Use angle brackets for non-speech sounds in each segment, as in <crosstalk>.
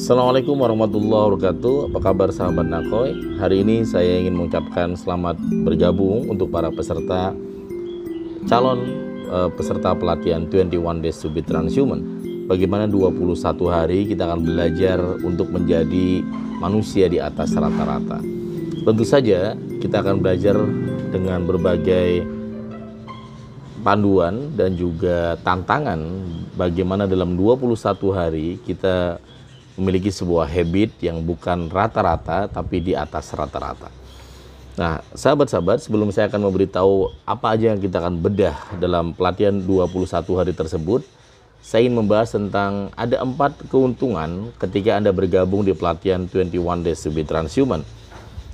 Assalamualaikum warahmatullahi wabarakatuh Apa kabar sahabat Nakoi Hari ini saya ingin mengucapkan selamat bergabung Untuk para peserta Calon uh, peserta pelatihan 21 Days to be Transhuman Bagaimana 21 hari kita akan belajar Untuk menjadi manusia di atas rata-rata Tentu saja kita akan belajar dengan berbagai panduan dan juga tantangan bagaimana dalam 21 hari kita memiliki sebuah habit yang bukan rata-rata tapi di atas rata-rata. Nah, sahabat-sahabat, sebelum saya akan memberitahu apa aja yang kita akan bedah dalam pelatihan 21 hari tersebut, saya ingin membahas tentang ada empat keuntungan ketika Anda bergabung di pelatihan 21 Days to be Transhuman.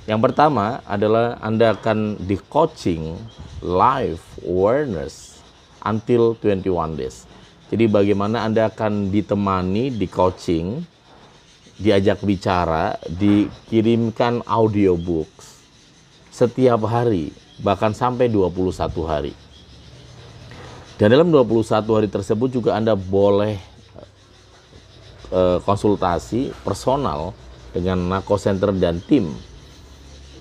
Yang pertama adalah Anda akan di coaching life awareness until 21 days. Jadi bagaimana Anda akan ditemani di coaching diajak bicara, dikirimkan audiobooks setiap hari, bahkan sampai 21 hari. Dan dalam 21 hari tersebut juga Anda boleh e, konsultasi personal dengan Nako Center dan tim.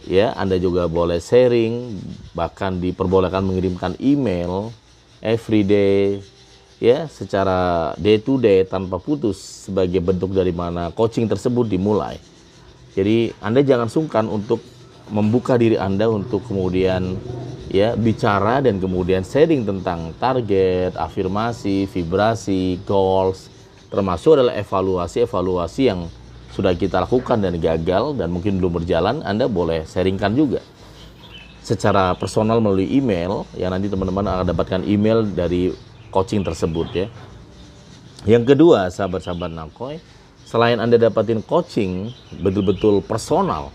Ya, Anda juga boleh sharing, bahkan diperbolehkan mengirimkan email everyday ya secara day to day tanpa putus sebagai bentuk dari mana coaching tersebut dimulai. Jadi Anda jangan sungkan untuk membuka diri Anda untuk kemudian ya bicara dan kemudian sharing tentang target, afirmasi, vibrasi, goals termasuk adalah evaluasi-evaluasi yang sudah kita lakukan dan gagal dan mungkin belum berjalan, Anda boleh sharingkan juga secara personal melalui email yang nanti teman-teman akan dapatkan email dari coaching tersebut ya. Yang kedua, sahabat-sahabat Nakoi, selain Anda dapatin coaching betul-betul personal,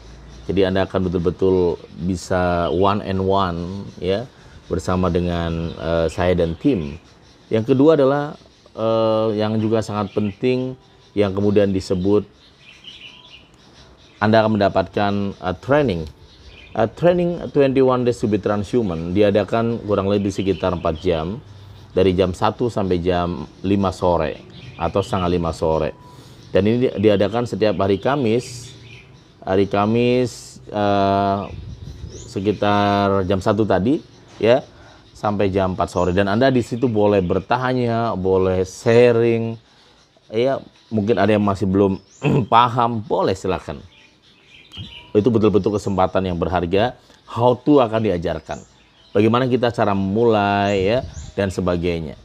jadi Anda akan betul-betul bisa one and one ya bersama dengan uh, saya dan tim. Yang kedua adalah uh, yang juga sangat penting yang kemudian disebut Anda akan mendapatkan uh, training. Uh, training 21 Days to be Transhuman diadakan kurang lebih sekitar 4 jam dari jam 1 sampai jam 5 sore atau setengah 5 sore. Dan ini diadakan setiap hari Kamis. Hari Kamis eh, sekitar jam 1 tadi ya sampai jam 4 sore dan Anda di situ boleh bertanya, boleh sharing. Ya, mungkin ada yang masih belum <clears throat> paham, boleh silakan. Itu betul-betul kesempatan yang berharga. How to akan diajarkan. Bagaimana kita cara mulai, ya, dan sebagainya.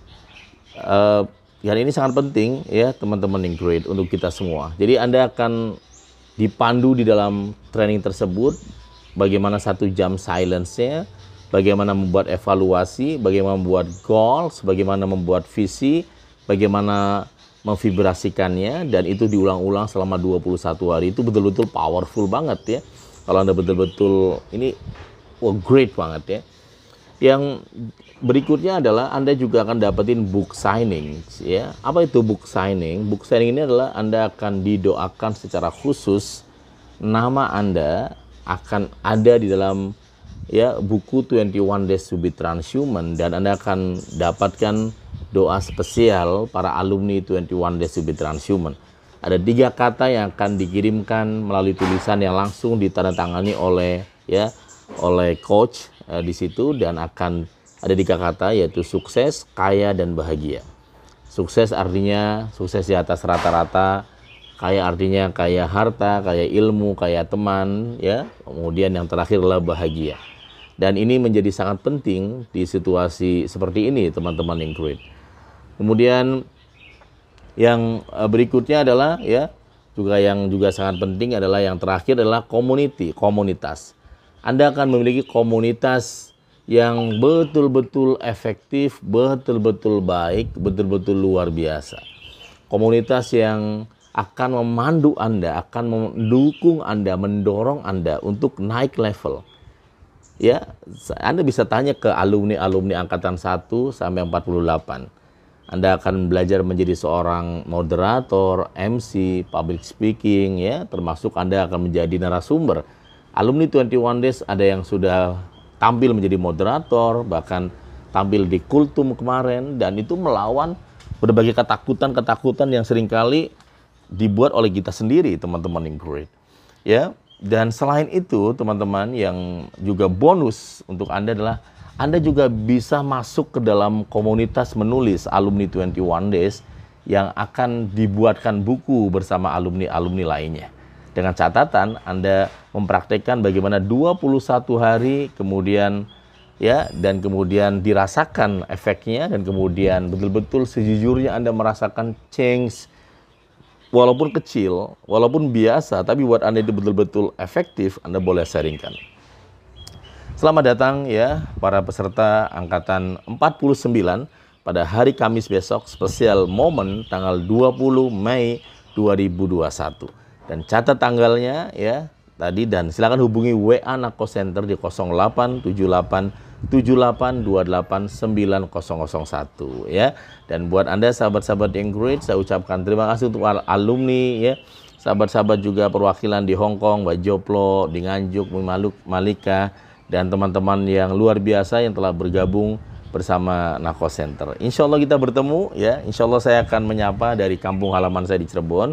Uh, eh, dan ini sangat penting ya teman-teman yang grade untuk kita semua. Jadi Anda akan dipandu di dalam training tersebut bagaimana satu jam silence-nya, bagaimana membuat evaluasi, bagaimana membuat goals, bagaimana membuat visi, bagaimana memvibrasikannya dan itu diulang-ulang selama 21 hari itu betul-betul powerful banget ya. Kalau Anda betul-betul ini great banget ya. Yang berikutnya adalah Anda juga akan dapetin book signing ya. Apa itu book signing? Book signing ini adalah Anda akan didoakan secara khusus nama Anda akan ada di dalam ya buku 21 Days to be Transhuman dan Anda akan dapatkan doa spesial para alumni 21 Days to be Transhuman. Ada tiga kata yang akan dikirimkan melalui tulisan yang langsung ditandatangani oleh ya oleh coach uh, di situ dan akan ada tiga kata yaitu sukses, kaya dan bahagia. Sukses artinya sukses di atas rata-rata, kaya artinya kaya harta, kaya ilmu, kaya teman, ya. Kemudian yang terakhir adalah bahagia. Dan ini menjadi sangat penting di situasi seperti ini, teman-teman yang -teman Kemudian yang eh, berikutnya adalah ya juga yang juga sangat penting adalah yang terakhir adalah community, komunitas. Anda akan memiliki komunitas yang betul-betul efektif, betul-betul baik, betul-betul luar biasa. Komunitas yang akan memandu Anda, akan mendukung Anda, mendorong Anda untuk naik level. Ya, Anda bisa tanya ke alumni-alumni angkatan 1 sampai 48. Anda akan belajar menjadi seorang moderator, MC, public speaking ya, termasuk Anda akan menjadi narasumber Alumni 21 Days ada yang sudah tampil menjadi moderator, bahkan tampil di kultum kemarin dan itu melawan berbagai ketakutan-ketakutan yang seringkali dibuat oleh kita sendiri, teman-teman great. Ya, dan selain itu, teman-teman yang juga bonus untuk Anda adalah Anda juga bisa masuk ke dalam komunitas menulis alumni 21 Days yang akan dibuatkan buku bersama alumni-alumni lainnya dengan catatan Anda mempraktekkan bagaimana 21 hari kemudian ya dan kemudian dirasakan efeknya dan kemudian betul-betul sejujurnya Anda merasakan change walaupun kecil, walaupun biasa tapi buat Anda itu betul-betul efektif, Anda boleh sharingkan. Selamat datang ya para peserta angkatan 49 pada hari Kamis besok spesial momen tanggal 20 Mei 2021 dan catat tanggalnya ya tadi dan silakan hubungi WA Nako Center di 087878289001 ya. Dan buat Anda sahabat-sahabat yang great saya ucapkan terima kasih untuk alumni ya. Sahabat-sahabat juga perwakilan di Hong Kong, Mbak Joplo, di Nganjuk, Maluk, Malika dan teman-teman yang luar biasa yang telah bergabung bersama Nako Center. Insya Allah kita bertemu ya. Insya Allah saya akan menyapa dari kampung halaman saya di Cirebon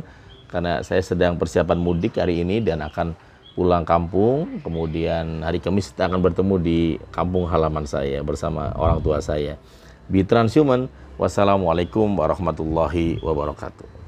karena saya sedang persiapan mudik hari ini dan akan pulang kampung. Kemudian hari Kamis kita akan bertemu di kampung halaman saya bersama orang tua saya. Be Transhuman, wassalamualaikum warahmatullahi wabarakatuh.